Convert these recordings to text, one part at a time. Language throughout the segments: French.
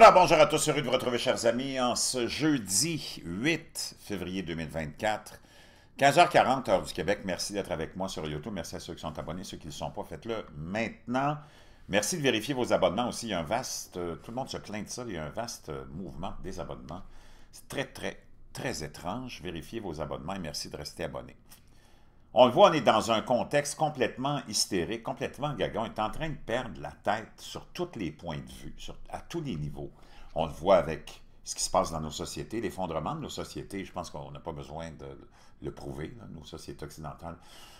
Alors, bonjour à tous, heureux de vous retrouver, chers amis, en ce jeudi 8 février 2024, 15h40, heure du Québec. Merci d'être avec moi sur YouTube. Merci à ceux qui sont abonnés, ceux qui ne le sont pas, faites-le maintenant. Merci de vérifier vos abonnements aussi. Il y a un vaste, euh, tout le monde se plaint de ça, il y a un vaste euh, mouvement des abonnements. C'est très, très, très étrange. Vérifiez vos abonnements et merci de rester abonné. On le voit, on est dans un contexte complètement hystérique, complètement gagon. On est en train de perdre la tête sur tous les points de vue, à tous les niveaux. On le voit avec ce qui se passe dans nos sociétés, l'effondrement de nos sociétés. Je pense qu'on n'a pas besoin de le prouver. Nos sociétés occidentales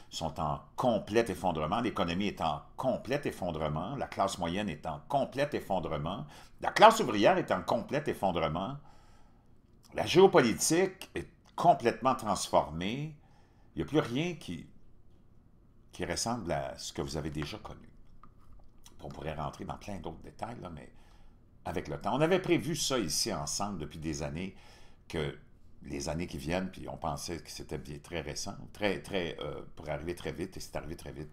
sont en complet effondrement, l'économie est en complet effondrement, la classe moyenne est en complet effondrement, la classe ouvrière est en complet effondrement, la géopolitique est complètement transformée, il n'y a plus rien qui, qui ressemble à ce que vous avez déjà connu. On pourrait rentrer dans plein d'autres détails, mais avec le temps. On avait prévu ça ici ensemble depuis des années, que les années qui viennent, puis on pensait que c'était très récent, très, très, euh, pour arriver très vite, et c'est arrivé très vite,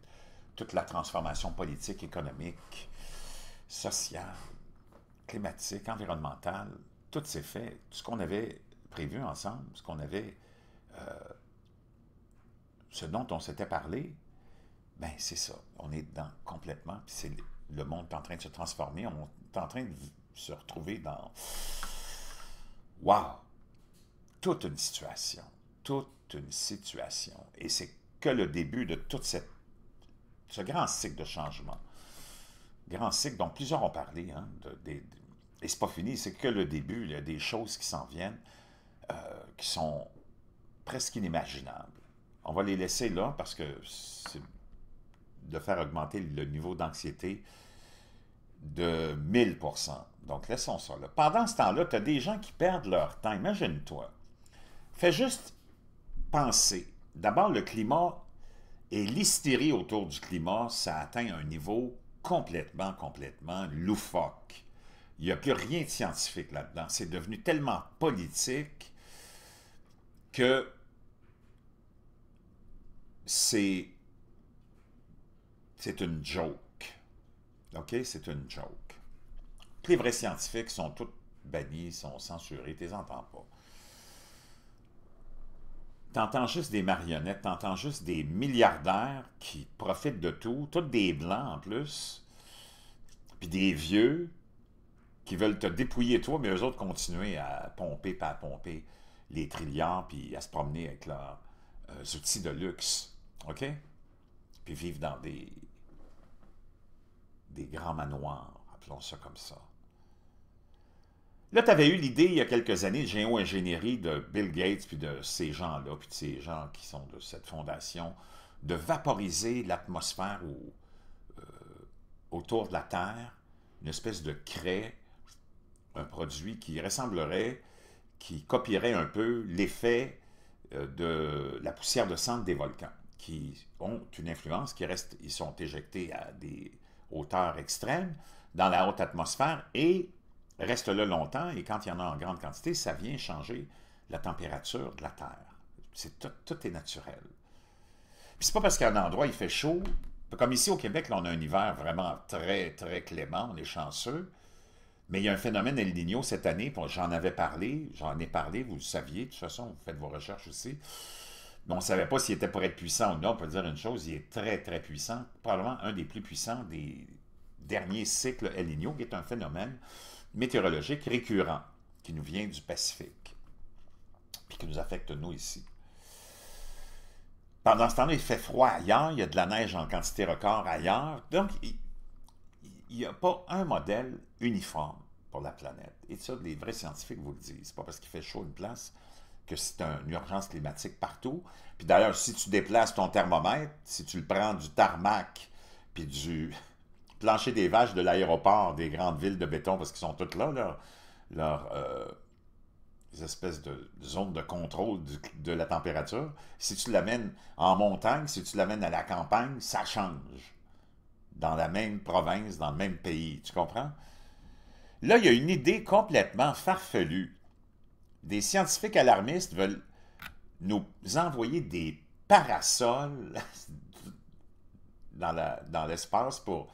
toute la transformation politique, économique, sociale, climatique, environnementale, tout s'est fait. Tout ce qu'on avait prévu ensemble, ce qu'on avait euh, ce dont on s'était parlé, ben c'est ça. On est dedans complètement. le monde est en train de se transformer. On est en train de se retrouver dans. Waouh! Toute une situation. Toute une situation. Et c'est que le début de tout ce grand cycle de changement. Grand cycle dont plusieurs ont parlé. Hein, de, n'est et c'est pas fini, c'est que le début. Il y a des choses qui s'en viennent euh, qui sont presque inimaginables on va les laisser là parce que c'est de faire augmenter le niveau d'anxiété de 1000 Donc, laissons ça là. Pendant ce temps-là, tu as des gens qui perdent leur temps. Imagine-toi. Fais juste penser. D'abord, le climat et l'hystérie autour du climat, ça atteint un niveau complètement, complètement loufoque. Il n'y a plus rien de scientifique là-dedans. C'est devenu tellement politique que c'est c'est une joke. OK? C'est une joke. Les vrais scientifiques sont tous bannis, sont censurés, tu les entends pas. entends juste des marionnettes, entends juste des milliardaires qui profitent de tout, tous des blancs en plus, puis des vieux qui veulent te dépouiller toi, mais eux autres continuent à pomper, pas à pomper les trillions puis à se promener avec leurs euh, outils de luxe. OK? Puis vivent dans des, des grands manoirs, appelons ça comme ça. Là, tu avais eu l'idée, il y a quelques années, de géo-ingénierie de Bill Gates, puis de ces gens-là, puis de ces gens qui sont de cette fondation, de vaporiser l'atmosphère euh, autour de la Terre, une espèce de craie, un produit qui ressemblerait, qui copierait un peu l'effet euh, de la poussière de cendre des volcans qui ont une influence, qui restent, ils sont éjectés à des hauteurs extrêmes, dans la haute atmosphère, et restent là longtemps, et quand il y en a en grande quantité, ça vient changer la température de la Terre. C'est tout, est naturel. Puis c'est pas parce qu'à un endroit il fait chaud, comme ici au Québec, on a un hiver vraiment très, très clément, on est chanceux, mais il y a un phénomène El Niño cette année, j'en avais parlé, j'en ai parlé, vous le saviez, de toute façon, vous faites vos recherches aussi, on ne savait pas s'il était pour être puissant ou non. On peut dire une chose, il est très, très puissant. Probablement un des plus puissants des derniers cycles El Niño, qui est un phénomène météorologique récurrent qui nous vient du Pacifique, puis qui nous affecte, nous, ici. Pendant ce temps-là, il fait froid ailleurs, il y a de la neige en quantité record ailleurs. Donc, il n'y a pas un modèle uniforme pour la planète. Et ça, les vrais scientifiques vous le disent. pas parce qu'il fait chaud une place que c'est une urgence climatique partout. Puis d'ailleurs, si tu déplaces ton thermomètre, si tu le prends du tarmac, puis du plancher des vaches de l'aéroport des grandes villes de béton, parce qu'ils sont toutes là, leurs euh, espèces de zones de contrôle de la température, si tu l'amènes en montagne, si tu l'amènes à la campagne, ça change dans la même province, dans le même pays. Tu comprends? Là, il y a une idée complètement farfelue des scientifiques alarmistes veulent nous envoyer des parasols dans l'espace pour,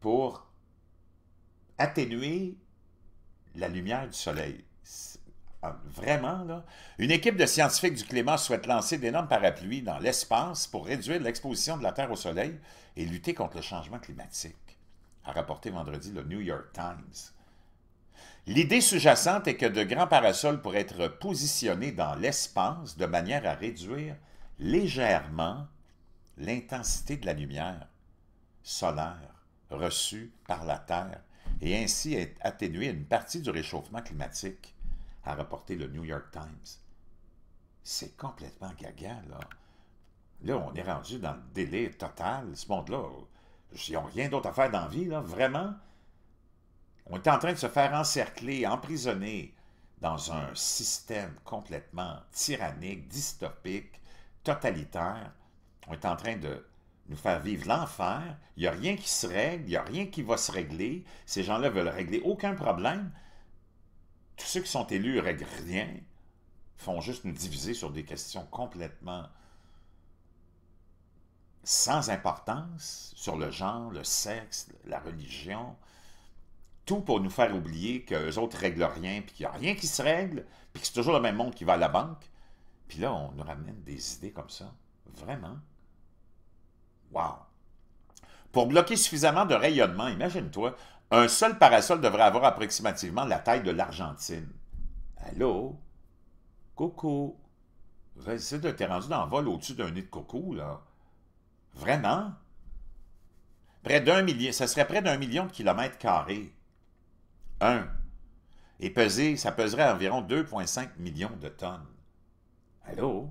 pour atténuer la lumière du soleil. Ah, vraiment, là. Une équipe de scientifiques du climat souhaite lancer d'énormes parapluies dans l'espace pour réduire l'exposition de la Terre au soleil et lutter contre le changement climatique, a rapporté vendredi le New York Times. L'idée sous-jacente est que de grands parasols pourraient être positionnés dans l'espace de manière à réduire légèrement l'intensité de la lumière solaire reçue par la Terre et ainsi atténuer une partie du réchauffement climatique, a rapporté le New York Times. C'est complètement gaga, là. Là, on est rendu dans le délire total. Ce monde-là, ils n'ont rien d'autre à faire dans vie, là. Vraiment, on est en train de se faire encercler, emprisonner dans un système complètement tyrannique, dystopique, totalitaire. On est en train de nous faire vivre l'enfer. Il n'y a rien qui se règle, il n'y a rien qui va se régler. Ces gens-là veulent régler aucun problème. Tous ceux qui sont élus ne règlent rien, font juste nous diviser sur des questions complètement sans importance, sur le genre, le sexe, la religion, tout pour nous faire oublier qu'eux autres ne règlent rien, puis qu'il n'y a rien qui se règle, puis que c'est toujours le même monde qui va à la banque. Puis là, on nous ramène des idées comme ça. Vraiment. Wow! Pour bloquer suffisamment de rayonnement, imagine-toi, un seul parasol devrait avoir approximativement la taille de l'Argentine. Allô? Coucou! vas de t'es rendu dans le vol au-dessus d'un nid de coucou, là. Vraiment? Près d'un million, ça serait près d'un million de kilomètres carrés. 1. Et peser, ça peserait environ 2,5 millions de tonnes. Allô?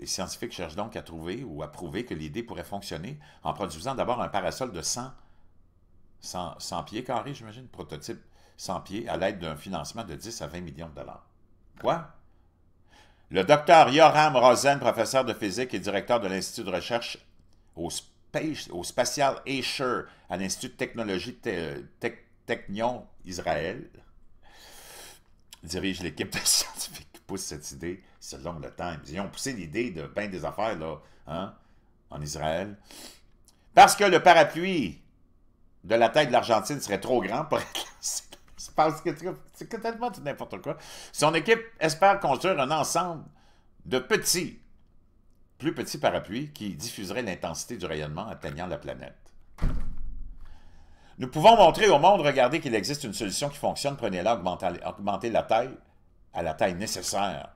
Les scientifiques cherchent donc à trouver ou à prouver que l'idée pourrait fonctionner en produisant d'abord un parasol de 100, 100, pieds carrés, j'imagine, prototype 100 pieds, à l'aide d'un financement de 10 à 20 millions de dollars. Quoi? Le docteur Yoram Rosen, professeur de physique et directeur de l'Institut de recherche au au Spatial Asher à l'Institut de technologie Technion Israël. Dirige l'équipe de scientifiques qui pousse cette idée selon le Times. Ils ont poussé l'idée de peindre des affaires là, hein, en Israël. Parce que le parapluie de la taille de l'Argentine serait trop grand pour être C'est complètement n'importe quoi. Son équipe espère construire un ensemble de petits plus petit parapluie qui diffuserait l'intensité du rayonnement atteignant la planète. Nous pouvons montrer au monde, regardez qu'il existe une solution qui fonctionne, prenez-la, augmentez, la taille à la taille nécessaire.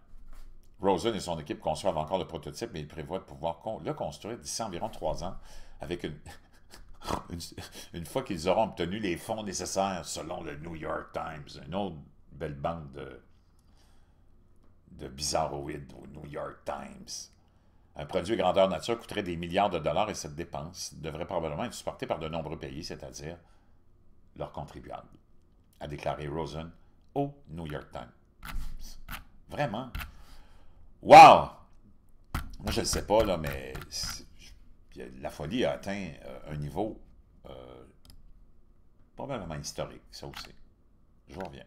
Rosen et son équipe conçoivent encore le prototype, mais ils prévoient de pouvoir le construire d'ici environ trois ans, avec une, une, une fois qu'ils auront obtenu les fonds nécessaires, selon le New York Times, une autre belle bande de, de bizarroïdes au New York Times. Un produit grandeur nature coûterait des milliards de dollars et cette dépense devrait probablement être supportée par de nombreux pays, c'est-à-dire leurs contribuables, a déclaré Rosen au New York Times. Vraiment. Wow! Moi, je ne sais pas, là, mais la folie a atteint euh, un niveau euh, probablement historique, ça aussi. Je reviens.